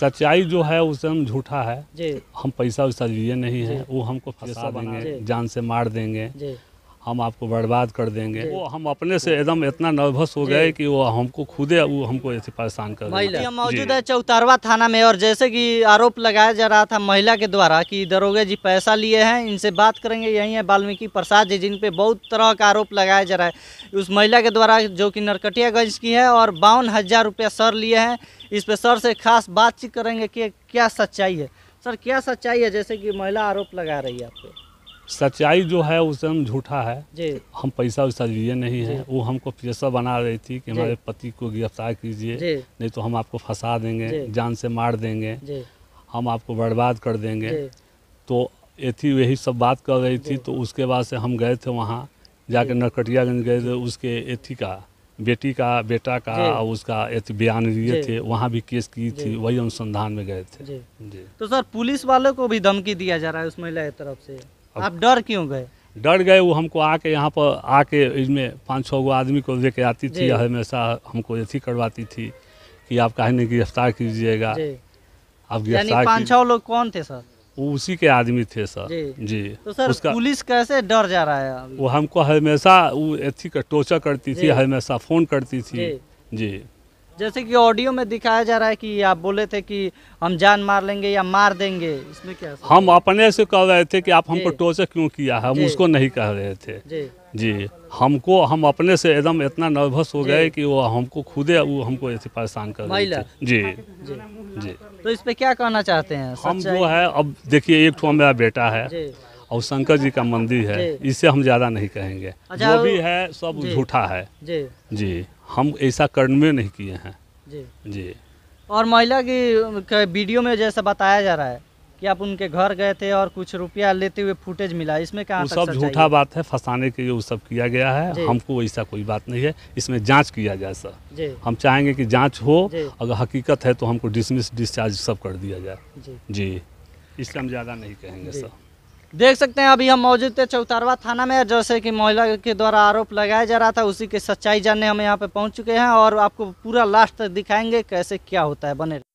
सच्चाई जो है उस समय झूठा है हम पैसा वैसा लिए नहीं है वो हमको फंसा देंगे जान से मार देंगे हम आपको बर्बाद कर देंगे वो हम अपने से एकदम इतना नर्वस हो गए कि वो हमको खुदे वो हमको ऐसे परेशान कर महिला मौजूद है चौतारवा थाना में और जैसे कि आरोप लगाया जा रहा था महिला के द्वारा कि दरोगे जी पैसा लिए हैं इनसे बात करेंगे यही है वाल्मीकि प्रसाद जी जिनपे बहुत तरह का आरोप लगाया जा रहा है उस महिला के द्वारा जो कि नरकटियागंज की है और बावन हज़ार सर लिए हैं इस पर सर से खास बातचीत करेंगे कि क्या सच्चाई है सर क्या सच्चाई है जैसे कि महिला आरोप लगा रही है आप सच्चाई जो है उस समय झूठा है हम पैसा वैसा लिए नहीं है वो हमको प्रेशर बना रही थी कि हमारे पति को गिरफ्तार कीजिए नहीं तो हम आपको फंसा देंगे जान से मार देंगे हम आपको बर्बाद कर देंगे तो यथी यही सब बात कर रही थी तो उसके बाद से हम गए थे वहाँ जाके नरकटियागंज गए थे उसके एथी का बेटी का बेटा का और उसका बयान लिए थे वहाँ भी केस की थी वही अनुसंधान में गए थे जी। जी। तो सर पुलिस वालों को भी धमकी दिया जा रहा है उस महिला की तरफ से आप डर क्यों गए डर गए वो हमको आके यहाँ पर आके इसमें पाँच छः गो आदमी को लेके आती थी हमेशा हमको यथी करवाती थी कि आप काहे नहीं गिरफ्तार कीजिएगा आप गिरफ्तार पाँच छः लोग कौन थे सर वो उसी के आदमी थे सर जी, जी। तो सर उसका पुलिस कैसे डर जा रहा है वो हमको हमेशा वो एथी का टोचर करती थी हमेशा फ़ोन करती थी जी, जी जैसे कि ऑडियो में दिखाया जा रहा है कि आप बोले थे कि हम जान मार लेंगे या मार देंगे इसमें क्या हम अपने से कह रहे थे कि आप हमको टोचर क्यों किया है हम उसको नहीं कह रहे थे जी, जी। हमको हम अपने से एकदम इतना नर्वस हो गए कि वो हमको खुदे वो हमको ऐसे परेशान कर रहे थे जी जी जी तो इस पर क्या कहना चाहते हैं हम जो है अब देखिए एक ठो मेरा बेटा है और शंकर जी का मंदिर है इससे हम ज़्यादा नहीं कहेंगे अच्छा, जो भी है सब झूठा है जी हम ऐसा कर्णमय नहीं किए हैं जी जी और महिला की वीडियो में जैसा बताया जा रहा है कि आप उनके घर गए थे और कुछ रुपया लेते हुए फुटेज मिला इसमें क्या वो सब झूठा बात है फंसाने के लिए वो सब किया गया है हमको ऐसा कोई बात नहीं है इसमें जांच किया जाए सर हम चाहेंगे कि जांच हो अगर हकीकत है तो हमको डिसमिस डिस्चार्ज सब कर दिया जाए जी, जी। इसलिए हम ज़्यादा नहीं कहेंगे सर देख सकते हैं अभी हम मौजूद थे चौतरवा थाना में जैसे कि महिला के द्वारा आरोप लगाया जा रहा था उसी की सच्चाई जानने हम यहाँ पे पहुँच चुके हैं और आपको पूरा लास्ट तक दिखाएंगे कैसे क्या होता है बने